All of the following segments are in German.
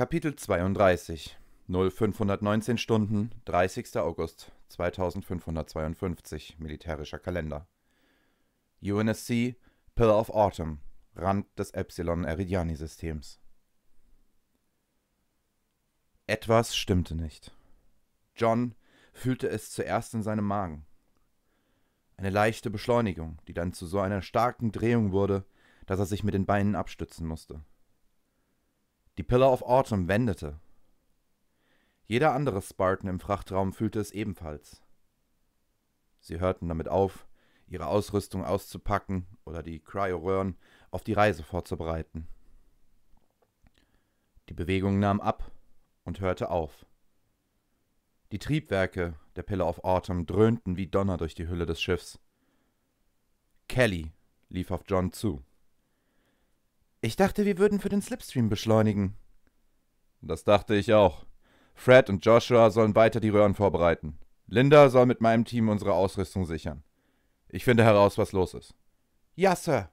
Kapitel 32 0519 Stunden 30. August 2552 militärischer Kalender UNSC Pillar of Autumn Rand des Epsilon Eridiani Systems Etwas stimmte nicht. John fühlte es zuerst in seinem Magen. Eine leichte Beschleunigung, die dann zu so einer starken Drehung wurde, dass er sich mit den Beinen abstützen musste. Die Pillar of Autumn wendete. Jeder andere Spartan im Frachtraum fühlte es ebenfalls. Sie hörten damit auf, ihre Ausrüstung auszupacken oder die Cryo-Röhren auf die Reise vorzubereiten. Die Bewegung nahm ab und hörte auf. Die Triebwerke der Pillar of Autumn dröhnten wie Donner durch die Hülle des Schiffs. Kelly lief auf John zu. Ich dachte, wir würden für den Slipstream beschleunigen. Das dachte ich auch. Fred und Joshua sollen weiter die Röhren vorbereiten. Linda soll mit meinem Team unsere Ausrüstung sichern. Ich finde heraus, was los ist. Ja, Sir.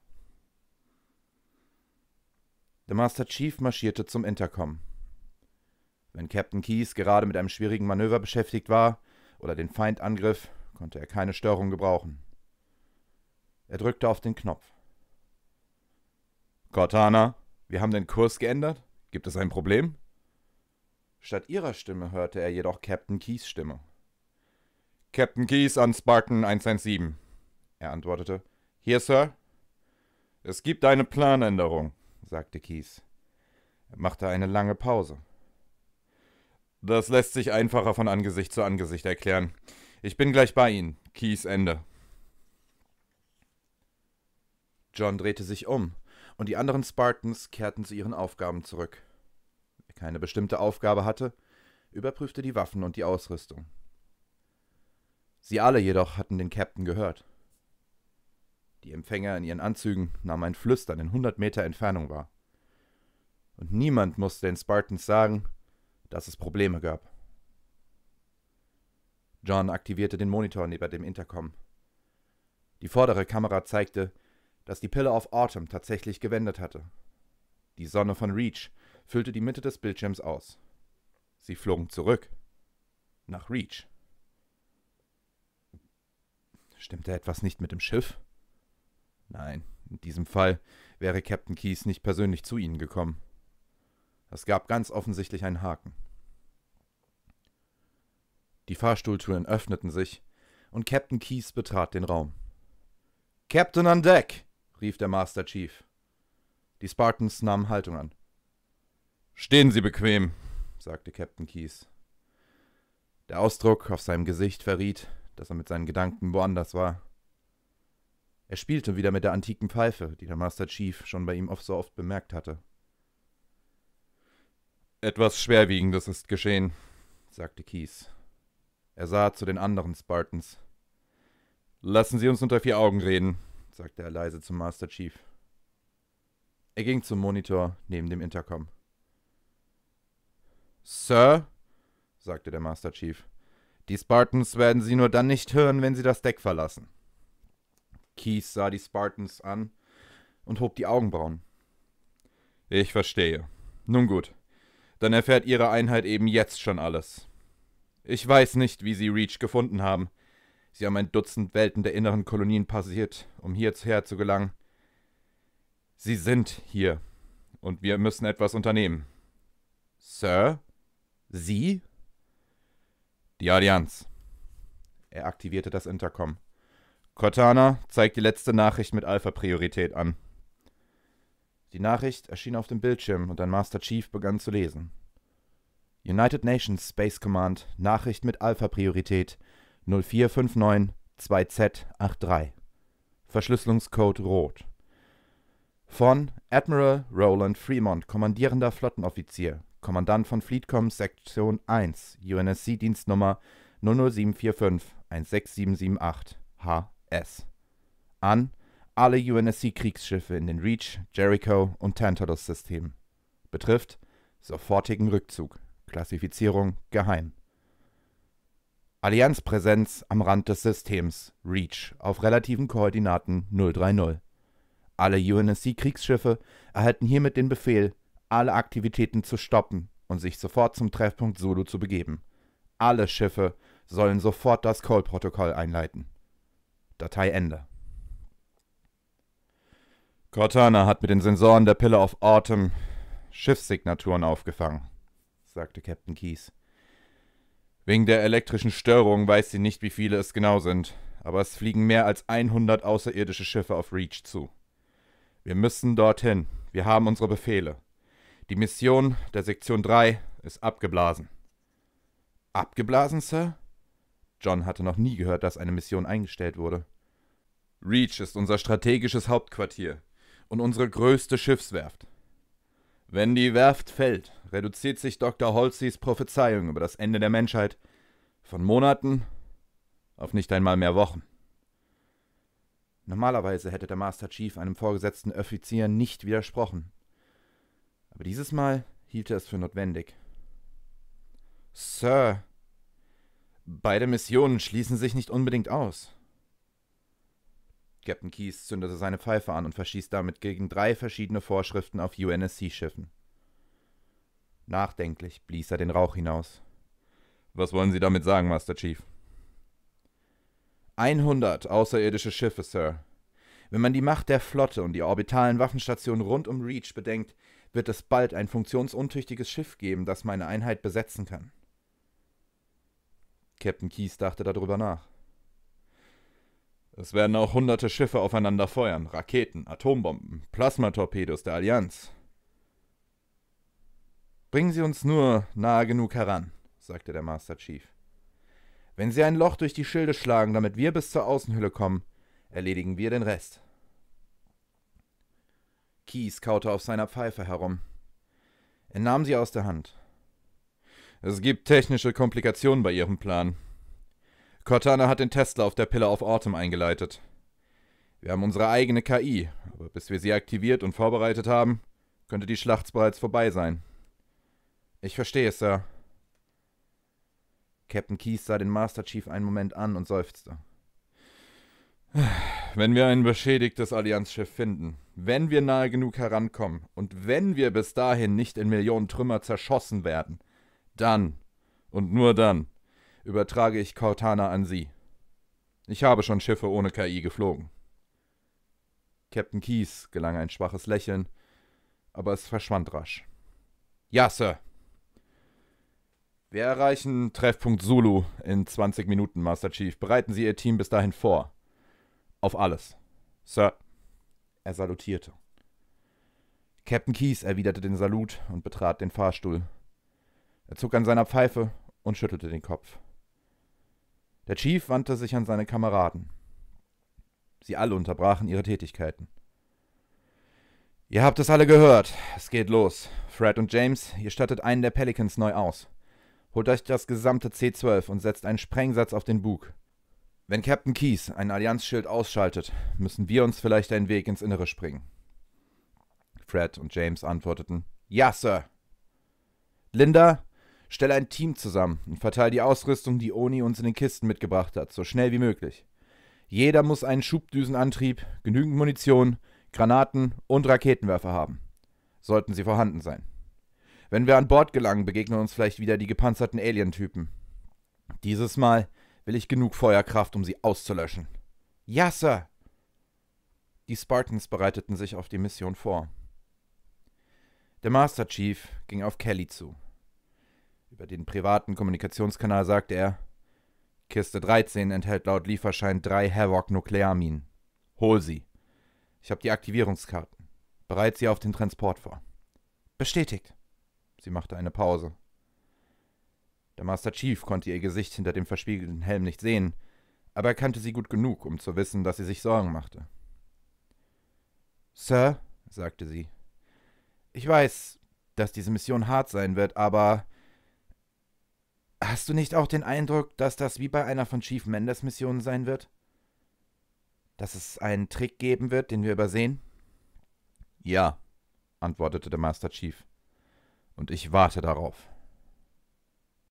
Der Master Chief marschierte zum Intercom. Wenn Captain Keyes gerade mit einem schwierigen Manöver beschäftigt war oder den Feind angriff, konnte er keine Störung gebrauchen. Er drückte auf den Knopf. Cortana, wir haben den Kurs geändert. Gibt es ein Problem? Statt ihrer Stimme hörte er jedoch Captain Keys Stimme. Captain Keys an Spartan 117. Er antwortete. Hier, Sir. Es gibt eine Planänderung, sagte Keys. Er machte eine lange Pause. Das lässt sich einfacher von Angesicht zu Angesicht erklären. Ich bin gleich bei Ihnen. Keys Ende. John drehte sich um und die anderen Spartans kehrten zu ihren Aufgaben zurück. Wer keine bestimmte Aufgabe hatte, überprüfte die Waffen und die Ausrüstung. Sie alle jedoch hatten den Captain gehört. Die Empfänger in ihren Anzügen nahmen ein Flüstern in hundert Meter Entfernung wahr. Und niemand musste den Spartans sagen, dass es Probleme gab. John aktivierte den Monitor neben dem Intercom. Die vordere Kamera zeigte, dass die Pillar of Autumn tatsächlich gewendet hatte. Die Sonne von Reach füllte die Mitte des Bildschirms aus. Sie flogen zurück. Nach Reach. Stimmte etwas nicht mit dem Schiff? Nein, in diesem Fall wäre Captain Keyes nicht persönlich zu ihnen gekommen. Es gab ganz offensichtlich einen Haken. Die Fahrstuhltüren öffneten sich und Captain Keyes betrat den Raum. Captain an Deck! rief der Master Chief. Die Spartans nahmen Haltung an. Stehen Sie bequem, sagte Captain Keyes. Der Ausdruck auf seinem Gesicht verriet, dass er mit seinen Gedanken woanders war. Er spielte wieder mit der antiken Pfeife, die der Master Chief schon bei ihm oft so oft bemerkt hatte. Etwas Schwerwiegendes ist geschehen, sagte Keyes. Er sah zu den anderen Spartans. Lassen Sie uns unter vier Augen reden, sagte er leise zum Master Chief. Er ging zum Monitor neben dem Intercom. Sir, sagte der Master Chief, die Spartans werden Sie nur dann nicht hören, wenn Sie das Deck verlassen. Keith sah die Spartans an und hob die Augenbrauen. Ich verstehe. Nun gut, dann erfährt Ihre Einheit eben jetzt schon alles. Ich weiß nicht, wie Sie Reach gefunden haben, Sie haben ein Dutzend Welten der inneren Kolonien passiert, um hierher zu gelangen. Sie sind hier. Und wir müssen etwas unternehmen. Sir? Sie? Die Allianz. Er aktivierte das Intercom. Cortana zeigt die letzte Nachricht mit Alpha-Priorität an. Die Nachricht erschien auf dem Bildschirm und ein Master Chief begann zu lesen. United Nations Space Command, Nachricht mit Alpha-Priorität. 0459-2Z83. Verschlüsselungscode Rot. Von Admiral Roland Fremont, kommandierender Flottenoffizier, Kommandant von Fleetcom Sektion 1, UNSC Dienstnummer 00745 16778 HS. An alle UNSC Kriegsschiffe in den Reach, Jericho und Tantalus Systemen. Betrifft sofortigen Rückzug. Klassifizierung geheim. Allianzpräsenz am Rand des Systems, REACH, auf relativen Koordinaten 030. Alle UNSC-Kriegsschiffe erhalten hiermit den Befehl, alle Aktivitäten zu stoppen und sich sofort zum Treffpunkt Solo zu begeben. Alle Schiffe sollen sofort das Call-Protokoll einleiten. Datei Ende. Cortana hat mit den Sensoren der Pille of Autumn Schiffssignaturen aufgefangen, sagte Captain Keyes. Wegen der elektrischen Störung weiß sie nicht, wie viele es genau sind, aber es fliegen mehr als 100 außerirdische Schiffe auf Reach zu. Wir müssen dorthin. Wir haben unsere Befehle. Die Mission der Sektion 3 ist abgeblasen. Abgeblasen, Sir? John hatte noch nie gehört, dass eine Mission eingestellt wurde. Reach ist unser strategisches Hauptquartier und unsere größte Schiffswerft. Wenn die Werft fällt, reduziert sich Dr. Holseys Prophezeiung über das Ende der Menschheit von Monaten auf nicht einmal mehr Wochen. Normalerweise hätte der Master Chief einem vorgesetzten Offizier nicht widersprochen. Aber dieses Mal hielt er es für notwendig. Sir, beide Missionen schließen sich nicht unbedingt aus. Captain Keyes zündete seine Pfeife an und verschießt damit gegen drei verschiedene Vorschriften auf UNSC-Schiffen. Nachdenklich blies er den Rauch hinaus. Was wollen Sie damit sagen, Master Chief? 100 außerirdische Schiffe, Sir. Wenn man die Macht der Flotte und die orbitalen Waffenstationen rund um Reach bedenkt, wird es bald ein funktionsuntüchtiges Schiff geben, das meine Einheit besetzen kann. Captain Keyes dachte darüber nach. Es werden auch hunderte Schiffe aufeinander feuern, Raketen, Atombomben, Plasmatorpedos der Allianz. Bringen Sie uns nur nahe genug heran, sagte der Master Chief. Wenn Sie ein Loch durch die Schilde schlagen, damit wir bis zur Außenhülle kommen, erledigen wir den Rest. Kies kaute auf seiner Pfeife herum. Er nahm sie aus der Hand. Es gibt technische Komplikationen bei Ihrem Plan. Cortana hat den Tesla auf der Pille auf Autumn eingeleitet. Wir haben unsere eigene KI, aber bis wir sie aktiviert und vorbereitet haben, könnte die Schlacht bereits vorbei sein. Ich verstehe, Sir. Captain Keyes sah den Master Chief einen Moment an und seufzte. Wenn wir ein beschädigtes Allianzschiff finden, wenn wir nahe genug herankommen und wenn wir bis dahin nicht in Millionen Trümmer zerschossen werden, dann und nur dann übertrage ich Cortana an Sie. Ich habe schon Schiffe ohne KI geflogen. Captain Keyes gelang ein schwaches Lächeln, aber es verschwand rasch. Ja, Sir. Wir erreichen Treffpunkt Zulu in 20 Minuten, Master Chief. Bereiten Sie Ihr Team bis dahin vor. Auf alles. Sir. Er salutierte. Captain Keyes erwiderte den Salut und betrat den Fahrstuhl. Er zog an seiner Pfeife und schüttelte den Kopf. Der Chief wandte sich an seine Kameraden. Sie alle unterbrachen ihre Tätigkeiten. Ihr habt es alle gehört. Es geht los. Fred und James, ihr stattet einen der Pelicans neu aus. Holt euch das gesamte C12 und setzt einen Sprengsatz auf den Bug. Wenn Captain Keyes ein Allianzschild ausschaltet, müssen wir uns vielleicht einen Weg ins Innere springen. Fred und James antworteten: Ja, Sir. Linda, stell ein Team zusammen und verteile die Ausrüstung, die Oni uns in den Kisten mitgebracht hat, so schnell wie möglich. Jeder muss einen Schubdüsenantrieb, genügend Munition, Granaten und Raketenwerfer haben. Sollten sie vorhanden sein. Wenn wir an Bord gelangen, begegnen uns vielleicht wieder die gepanzerten Alientypen. Dieses Mal will ich genug Feuerkraft, um sie auszulöschen. Ja, Sir! Die Spartans bereiteten sich auf die Mission vor. Der Master Chief ging auf Kelly zu. Über den privaten Kommunikationskanal sagte er: Kiste 13 enthält laut Lieferschein drei Havoc-Nuklearminen. Hol sie. Ich habe die Aktivierungskarten. Bereit sie auf den Transport vor. Bestätigt. Sie machte eine Pause. Der Master Chief konnte ihr Gesicht hinter dem verspiegelten Helm nicht sehen, aber er kannte sie gut genug, um zu wissen, dass sie sich Sorgen machte. Sir, sagte sie, ich weiß, dass diese Mission hart sein wird, aber hast du nicht auch den Eindruck, dass das wie bei einer von Chief Mendes Missionen sein wird? Dass es einen Trick geben wird, den wir übersehen? Ja, antwortete der Master Chief und ich warte darauf.